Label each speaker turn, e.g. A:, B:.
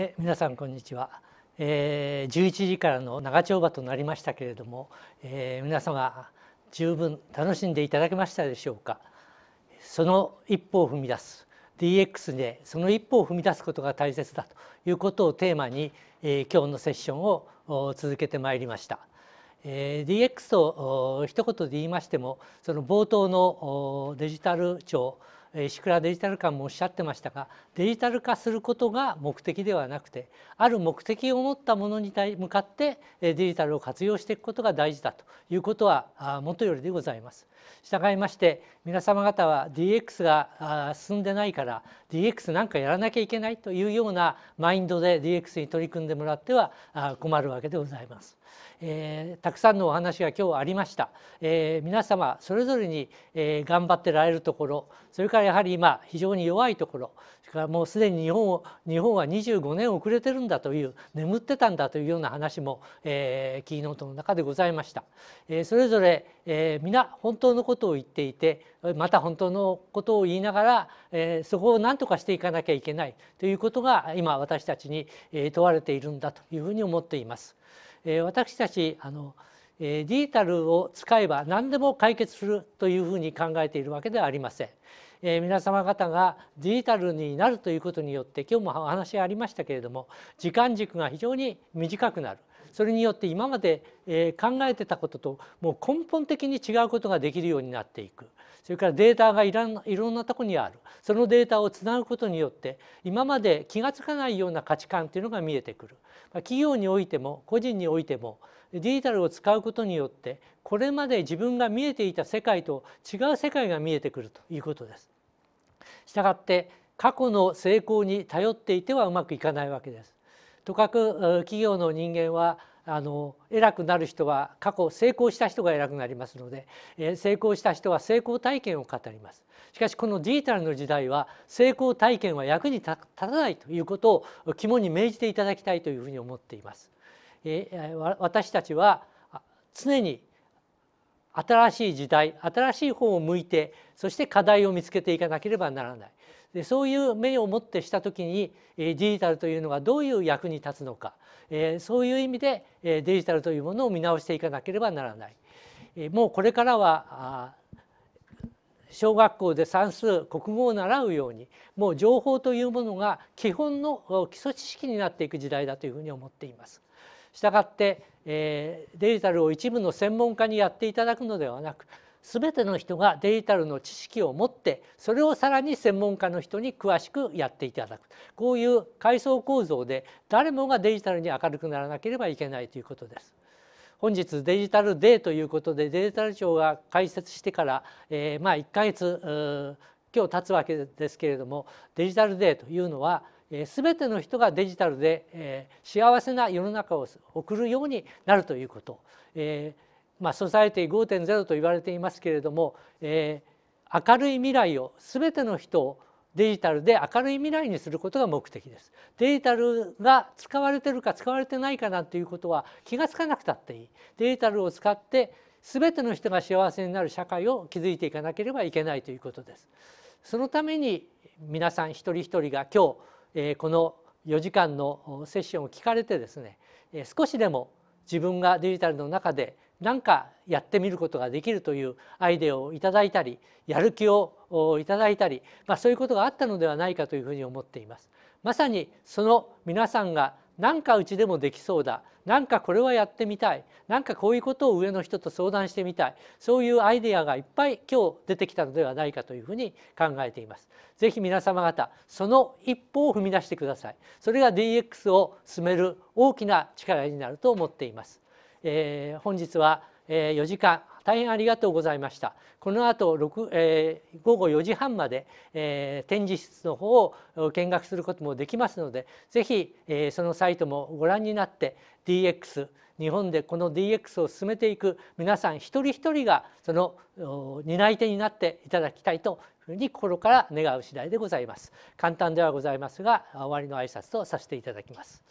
A: え皆さんこんにちは、えー、11時からの長丁場となりましたけれども、えー、皆様十分楽しんでいただけましたでしょうかその一歩を踏み出す DX でその一歩を踏み出すことが大切だということをテーマに、えー、今日のセッションを続けてまいりました。えー、DX と一言で言いましてもその冒頭のデジタル庁石倉デジタル官もおっしゃってましたがデジタル化することが目的ではなくてある目的を持ったものに向かってデジタルを活用していくことが大事だということはもとよりでございます。従いまして皆様方は DX が進んでないから DX なんかやらなきゃいけないというようなマインドで DX に取り組んでもらっては困るわけでございます。えー、たくさんのお話が今日ありました。えー、皆様それぞれに、えー、頑張ってられるところそれからがやはり今非常に弱いところそれからもうすでに日本を日本は25年遅れてるんだという眠ってたんだというような話も、えー、キーノートの中でございました。えー、それぞれ、えー、皆本当のことを言っていてまた本当のことを言いながら、えー、そこを何とかしていかなきゃいけないということが今私たちに、え問われているんだというふうに思っています。えー、私たちあのデジタルを使えば何でも解決するというふうに考えているわけではありません。えー、皆様方がデジタルになるということによって今日もお話がありましたけれども時間軸が非常に短くなるそれによって今まで、えー、考えてたことともう根本的に違うことができるようになっていくそれからデータがいらんいろんなとこにあるそのデータをつなぐことによって今まで気が付かないような価値観というのが見えてくる、まあ、企業においても個人においてもデジタルを使うことによってこれまで自分が見えていた世界と違う世界が見えてくるということです。したがって過去の成功に頼っていてはうまくいかないわけです。とかく企業の人間はあの偉くなる人は過去成功した人が偉くなりますので、え成功した人は成功体験を語ります。しかしこのデジタルの時代は成功体験は役に立たないということを肝に銘じていただきたいというふうに思っています。私たちは常に新しい時代新しい方を向いてそして課題を見つけていかなければならないでそういう目をもってした時にデジタルというのがどういう役に立つのかそういう意味でデジタルというものを見直していかなければならない。もうこれからは小学校で算数国語を習うようにもう情報というものが基本の基礎知識になっていく時代だというふうに思っています。したがって、えー、デジタルを一部の専門家にやっていただくのではなく全ての人がデジタルの知識を持ってそれをさらに専門家の人に詳しくやっていただくこういう階層構造で誰もがデジタルに明るくならなければいけないということです。本日デジタルデーということでデジタル庁が開設してから、えー、まあ1ヶ月今日経つわけですけれどもデジタルデーというのはすべての人がデジタルで幸せな世の中を送るようになるということ、えー、まあ、ソサエティ5.0と言われていますけれども、えー、明るい未来をすべての人をデジタルで明るい未来にすることが目的です。デジタルが使われてるか使われてないかなんていうことは気が付かなくたっていい。デジタルを使って全ての人が幸せになる社会を築いていかなければいけないということです。そのために皆さん一人一人が今日この4時間のセッションを聞かれてですね少しでも自分がデジタルの中で何かやってみることができるというアイデアをいただいたりやる気をいただいたり、まあ、そういうことがあったのではないかというふうに思っています。まさにその皆さんがなんかうちでもできそうだなんかこれはやってみたいなんかこういうことを上の人と相談してみたいそういうアイデアがいっぱい今日出てきたのではないかというふうに考えています。ぜひ皆様方その一歩を踏み出してください。それが DX を進める大きな力になると思っています。えー、本日は4時間大変ありがとうございました。この後6、えー、午後4時半まで、えー、展示室の方を見学することもできますのでぜひ、えー、そのサイトもご覧になって DX 日本でこの DX を進めていく皆さん一人一人がその担い手になっていただきたいというふうに心から願う次第でございます。簡単ではございますが終わりの挨拶とさせていただきます。